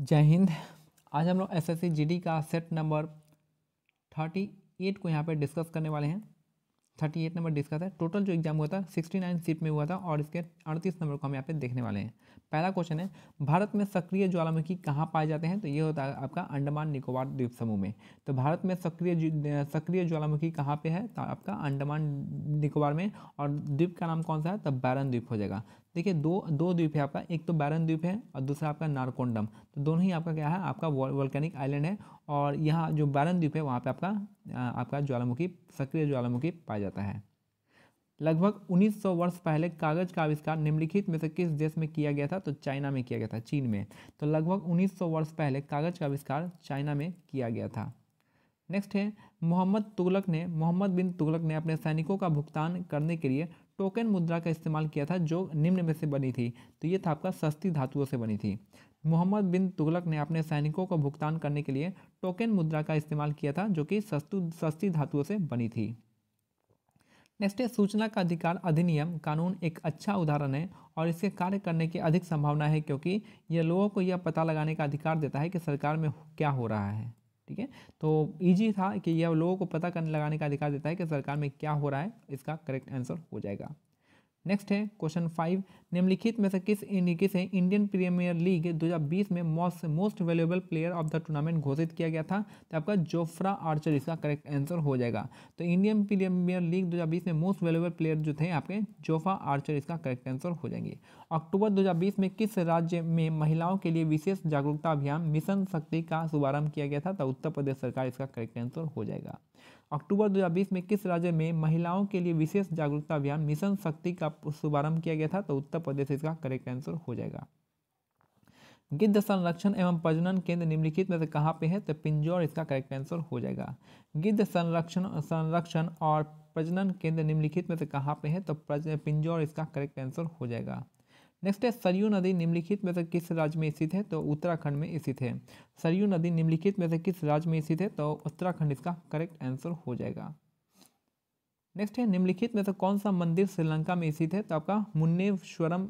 जय हिंद आज हम लोग एस एस का सेट नंबर थर्टी एट को यहाँ पे डिस्कस करने वाले हैं थर्टी एट नंबर डिस्कस है टोटल जो एग्जाम हुआ था सिक्सटी नाइन सीट में हुआ था और इसके अड़तीस नंबर को हम यहाँ पे देखने वाले हैं पहला क्वेश्चन है भारत में सक्रिय ज्वालामुखी कहाँ पाए जाते हैं तो ये होता है आपका अंडमान निकोबार द्वीप समूह में तो भारत में सक्रिय सक्रिय ज्वालामुखी कहाँ पे है तो आपका अंडमान निकोबार में और द्वीप का नाम कौन सा है तो बैरन द्वीप हो जाएगा देखिए दो दो द्वीप है आपका एक तो बैरन द्वीप है और दूसरा आपका नारकोंडम तो दोनों ही आपका क्या है आपका वोल्केनिक आइलैंड है और यहाँ जो बैरन द्वीप है वहाँ पे आपका आपका ज्वालामुखी सक्रिय ज्वालामुखी पाया जाता है जाता है लगभग 1900 वर्ष पहले कागज़ का आविष्कार निम्नलिखित में से किस देश में किया गया था तो चाइना में किया गया था चीन में तो लगभग 1900 वर्ष पहले कागज़ का आविष्कार चाइना में किया गया था नेक्स्ट है मोहम्मद तुगलक ने मोहम्मद बिन तुगलक ने अपने सैनिकों का भुगतान करने के लिए टोकन मुद्रा का इस्तेमाल किया था जो निम्न में से बनी थी तो ये था आपका सस्ती धातुओं से बनी थी मोहम्मद बिन तुगलक ने अपने सैनिकों को भुगतान करने के लिए टोकन मुद्रा का इस्तेमाल किया था जो कि सस्तु सस्ती धातुओं से बनी थी नेक्स्ट है सूचना का अधिकार अधिनियम कानून एक अच्छा उदाहरण है और इसके कार्य करने की अधिक संभावना है क्योंकि यह लोगों को यह पता लगाने का अधिकार देता है कि सरकार में क्या हो रहा है ठीक है तो इजी था कि यह लोगों को पता करने लगाने का अधिकार देता है कि सरकार में क्या हो रहा है इसका करेक्ट आंसर हो जाएगा नेक्स्ट है क्वेश्चन फाइव निम्नलिखित में से किस इंडिके से इंडियन प्रीमियर लीग 2020 में most most valuable player of the tournament घोषित किया गया था तो आपका जोफ्रा आर्चर इसका करेक्ट आंसर हो जाएगा तो इंडियन प्रीमियर लीग 2020 में मोस्ट वैल्यूएबल प्लेयर जो थे आपके जोफ्रा आर्चर इसका करेक्ट आंसर हो जाएंगे अक्टूबर दो में किस राज्य में महिलाओं के लिए विशेष जागरूकता अभियान मिशन शक्ति का शुभारंभ किया गया था तो उत्तर प्रदेश सरकार इसका करेक्ट आंसर हो जाएगा अक्टूबर 2020 में किस राज्य में महिलाओं के लिए विशेष जागरूकता अभियान मिशन शक्ति का शुभारंभ किया गया था तो उत्तर प्रदेश इसका करेक्ट आंसर हो जाएगा गिद्ध संरक्षण एवं प्रजनन केंद्र निम्नलिखित में से कहाँ पे है तो पिंजौर इसका करेक्ट आंसर हो जाएगा गिद्ध संरक्षण संरक्षण और प्रजनन केंद्र निम्नलिखित में से कहाँ पे है तो पिंजौर इसका करेक्ट आंसर हो जाएगा नेक्स्ट है सरयू नदी निम्नलिखित में से किस राज्य में स्थित है तो उत्तराखंड में स्थित है सरयू नदी निम्नलिखित में से किस राज्य में स्थित है तो उत्तराखंड इसका करेक्ट आंसर हो जाएगा नेक्स्ट है निम्नलिखित में से कौन सा मंदिर श्रीलंका में स्थित है तो आपका मुन्नेश्वरम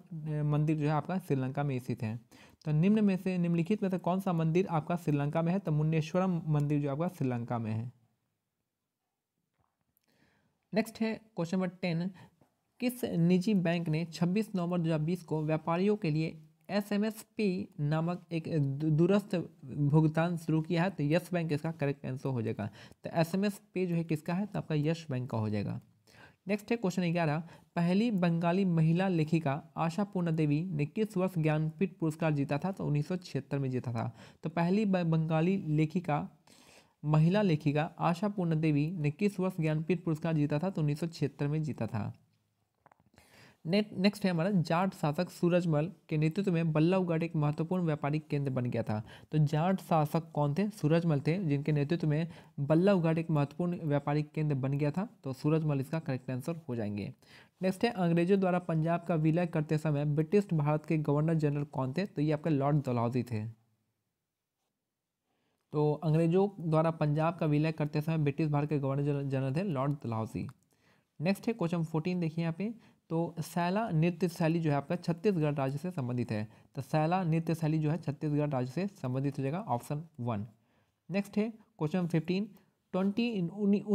मंदिर जो है आपका श्रीलंका में स्थित है तो निम्न में से निम्नलिखित में से कौन सा मंदिर आपका श्रीलंका में है तो मुन्नेश्वरम मंदिर जो आपका श्रीलंका में है नेक्स्ट है क्वेश्चन नंबर टेन किस निजी बैंक ने 26 नवंबर 2020 को व्यापारियों के लिए एस एम एस पी नामक एक दूरस्थ भुगतान शुरू किया है तो यस बैंक इसका करेक्ट आंसर हो जाएगा तो एस एम एस पे जो है किसका है तो आपका यस बैंक का हो जाएगा नेक्स्ट है क्वेश्चन ग्यारह पहली बंगाली महिला लेखिका आशा पूर्णा देवी ने किस वर्ष ज्ञानपीठ पुरस्कार जीता था तो उन्नीस में जीता था तो पहली बंगाली लेखिका महिला लेखिका आशा पूर्णा देवी ने किस वर्ष ज्ञानपीठ पुरस्कार जीता था तो उन्नीस में जीता था नेक्स्ट है हमारा जाट शासक सूरजमल के नेतृत्व में बल्लभगढ़ एक महत्वपूर्ण व्यापारिक केंद्र बन गया था तो जाट शासक कौन थे सूरजमल थे जिनके नेतृत्व में बल्लभगढ़ एक महत्वपूर्ण व्यापारिक केंद्र बन गया था तो सूरजमल इसका करेक्ट आंसर हो जाएंगे नेक्स्ट है अंग्रेजों द्वारा पंजाब का विलय करते समय ब्रिटिश भारत के गवर्नर जनरल कौन थे तो ये आपके लॉर्ड दलहौजी थे तो अंग्रेजों द्वारा पंजाब का विलय करते समय ब्रिटिश भारत के गवर्नर जनरल थे लॉर्ड दलहौजी नेक्स्ट है क्वेश्चन फोर्टीन देखिए यहाँ पे तो सैला नृत्य शैली जो है आपका छत्तीसगढ़ राज्य से संबंधित है तो सैला नृत्य शैली जो है छत्तीसगढ़ राज्य से संबंधित हो जाएगा ऑप्शन वन नेक्स्ट है क्वेश्चन फिफ्टीन ट्वेंटी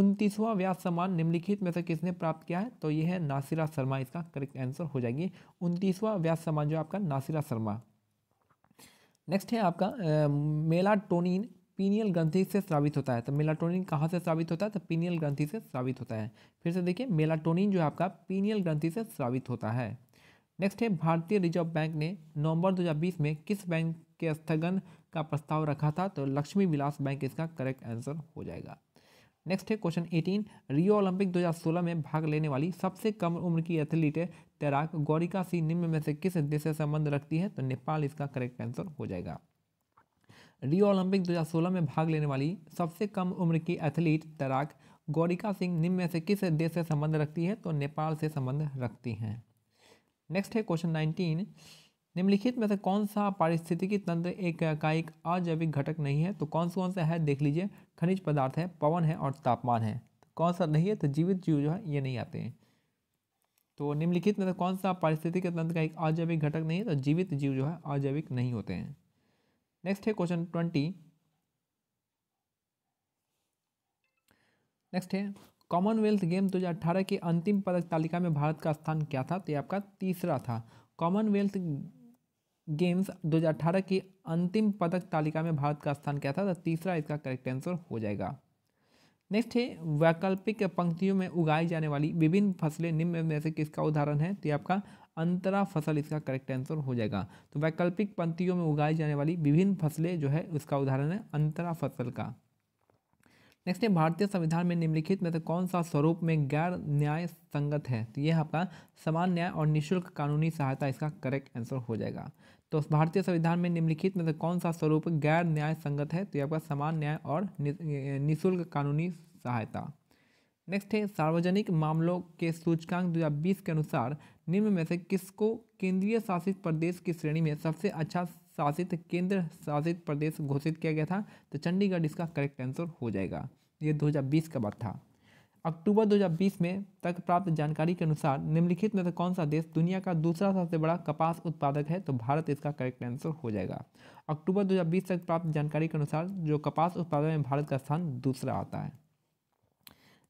उनतीसवां व्यास सम्मान निम्नलिखित में से किसने प्राप्त किया है तो ये है नासिरा शर्मा इसका करेक्ट आंसर हो जाएगी उनतीसवां व्यास सम्मान जो आपका नासिरा शर्मा नेक्स्ट है आपका मेला टोनिन पीनियल ग्रंथि से स्रावित होता है तो मेलाटोनिन कहाँ से स्रावित होता है तो पीनियल ग्रंथि से स्रावित होता है फिर से देखिए मेलाटोनिन जो है आपका पीनियल ग्रंथि से स्रावित होता है नेक्स्ट है भारतीय रिजर्व बैंक ने नवंबर 2020 में किस बैंक के स्थगन का प्रस्ताव रखा था तो लक्ष्मी विलास बैंक इसका करेक्ट आंसर हो जाएगा नेक्स्ट है क्वेश्चन एटीन रियो ओलंपिक दो में भाग लेने वाली सबसे कम उम्र की एथलीट तैराक गौरिका सिंह निम्न में से किस देश से संबंध रखती है तो नेपाल इसका करेक्ट आंसर हो जाएगा रियो ओलंपिक 2016 में भाग लेने वाली सबसे कम उम्र की एथलीट तैराक गौरिका सिंह निम्न में से किस देश से संबंध रखती है तो नेपाल से संबंध रखती हैं नेक्स्ट है क्वेश्चन नाइनटीन निम्नलिखित में से कौन सा पारिस्थितिकी तंत्र एक एक अजैविक घटक नहीं है तो कौन सा कौन सा है देख लीजिए खनिज पदार्थ है पवन है और तापमान है तो कौन सा नहीं है तो जीवित जीव जो है ये नहीं आते हैं तो निम्नलिखित में से कौन सा पारिस्थितिक तंत्र का एक अजैविक घटक नहीं है तो जीवित जीव जो है अजैविक नहीं होते हैं नेक्स्ट है क्वेश्चन ट्वेंटी नेक्स्ट है कॉमनवेल्थ गेम 2018 के अंतिम पदक तालिका में भारत का स्थान क्या था तो ये आपका तीसरा था कॉमनवेल्थ गेम्स 2018 की अंतिम पदक तालिका में भारत का स्थान क्या था तो तीसरा इसका करेक्ट आंसर हो जाएगा नेक्स्ट है वैकल्पिक पंक्तियों में उगाई जाने वाली विभिन्न फसलें निम्न में से किसका उदाहरण है तो ये आपका अंतरा फसल इसका करेक्ट आंसर हो जाएगा तो वैकल्पिक पंक्तियों में उगाई जाने वाली विभिन्न फसलें जो है उसका उदाहरण है अंतरा फसल का नेक्स्ट है भारतीय संविधान में निम्नलिखित में से कौन सा स्वरूप में गैर न्याय संगत है तो यह आपका समान न्याय और निःशुल्क कानूनी सहायता इसका करेक्ट आंसर हो जाएगा तो भारतीय संविधान में निम्नलिखित में से कौन सा स्वरूप गैर न्याय संगत है तो यह आपका समान न्याय और निःशुल्क कानूनी सहायता नेक्स्ट है सार्वजनिक मामलों के सूचकांक 2020 के अनुसार निम्न में से किसको केंद्रीय शासित प्रदेश की श्रेणी में सबसे अच्छा शासित केंद्र शासित प्रदेश घोषित किया गया था तो चंडीगढ़ इसका करेक्ट आंसर हो जाएगा ये 2020 का बात था अक्टूबर 2020 में तक प्राप्त जानकारी के अनुसार निम्नलिखित में से कौन सा देश दुनिया का दूसरा सबसे बड़ा कपास उत्पादक है तो भारत इसका करेक्ट आंसर हो जाएगा अक्टूबर 2020 तक प्राप्त जानकारी के अनुसार जो कपास उत्पादन में भारत का स्थान दूसरा आता है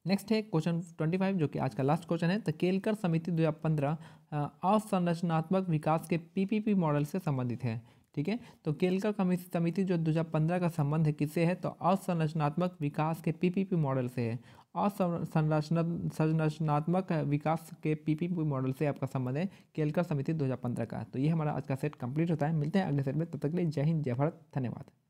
नेक्स्ट है क्वेश्चन 25 जो कि आज का लास्ट क्वेश्चन है तो केलकर समिति 2015 अवसंरचनात्मक विकास के पीपीपी मॉडल से संबंधित है ठीक है तो केलकर समिति जो 2015 का संबंध है किससे है तो असंरचनात्मक विकास के पीपीपी मॉडल से है असंरचना संरचनात्मक विकास के पीपीपी मॉडल से आपका संबंध है केलकर समिति पंद्रह का तो ये हमारा आज का सेट कंप्लीट होता है मिलते हैं अगले सेट में तब तक के लिए जय हिंद जय भारत धन्यवाद